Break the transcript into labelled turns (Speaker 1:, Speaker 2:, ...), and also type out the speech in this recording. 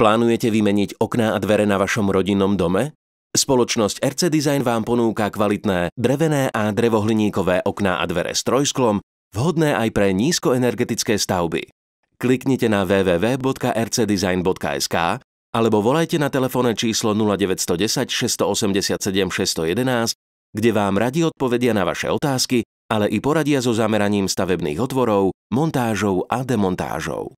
Speaker 1: Plánujete vymeniť okná a dvere na vašom rodinnom dome? Spoločnosť RC Design vám ponúka kvalitné drevené a drevohliníkové okná a dvere s trojsklom, vhodné aj pre nízkoenergetické stavby. Kliknite na www.rcdesign.sk alebo volajte na telefónne číslo 0910 687 611, kde vám radi odpovedia na vaše otázky, ale i poradia so zameraním stavebných otvorov, montážov a demontážov.